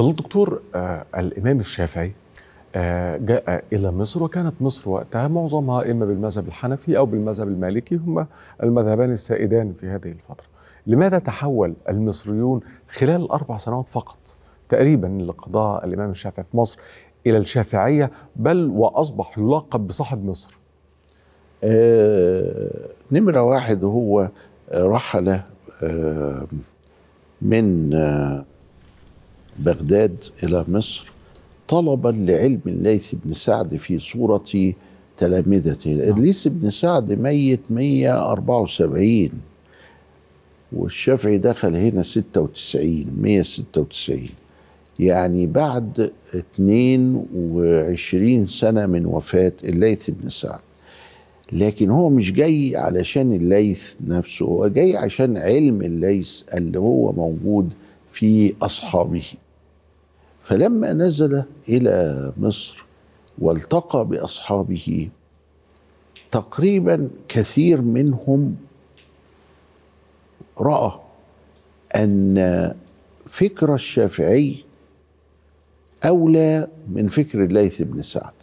الدكتور آه، الإمام الشافعي آه، جاء إلى مصر وكانت مصر وقتها معظمها إما بالمذهب الحنفي أو بالمذهب المالكي هما المذهبان السائدان في هذه الفترة لماذا تحول المصريون خلال الأربع سنوات فقط تقريبا اللي قضاها الإمام الشافعي في مصر إلى الشافعية بل وأصبح يلقب بصاحب مصر آه نمرة واحد هو آه، رحل آه من آه بغداد إلى مصر طلبا لعلم الليث بن سعد في صورة تلامذته الليث بن سعد ميت 174 والشافعي دخل هنا 96 196 يعني بعد 22 سنة من وفاة الليث بن سعد لكن هو مش جاي علشان الليث نفسه هو جاي عشان علم الليث اللي هو موجود في أصحابه فلما نزل الى مصر والتقى باصحابه تقريبا كثير منهم راى ان فكر الشافعي اولى من فكر الليث بن سعد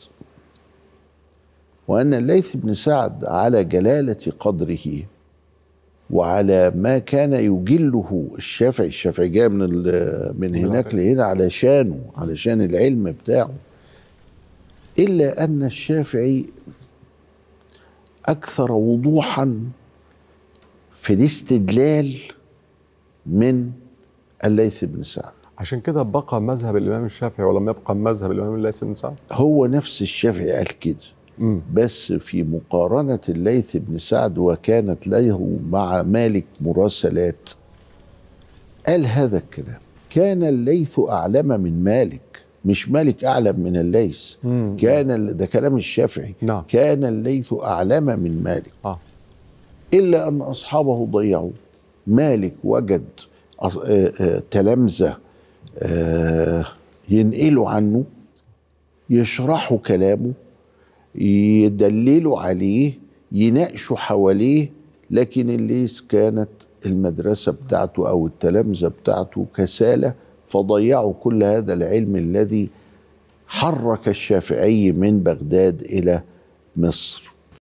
وان الليث بن سعد على جلاله قدره وعلى ما كان يجله الشافعي الشافعي جاء من من هناك لهنا علشانه علشان العلم بتاعه الا ان الشافعي اكثر وضوحا في الاستدلال من الليث بن سعد عشان كده بقى مذهب الامام الشافعي ولم يبقى مذهب الامام الليث بن سعد هو نفس الشافعي قال كده بس في مقارنة الليث بن سعد وكانت له مع مالك مراسلات قال هذا الكلام كان الليث أعلم من مالك مش مالك أعلم من الليث كان ده كلام الشافعي نعم. كان الليث أعلم من مالك آه. إلا أن أصحابه ضيعوا مالك وجد آه، آه، تلامذة آه، ينقلوا عنه يشرحوا كلامه يدللوا عليه يناقشوا حواليه لكن الليث كانت المدرسة بتاعته أو التلامذة بتاعته كسالة فضيعوا كل هذا العلم الذي حرك الشافعي من بغداد إلى مصر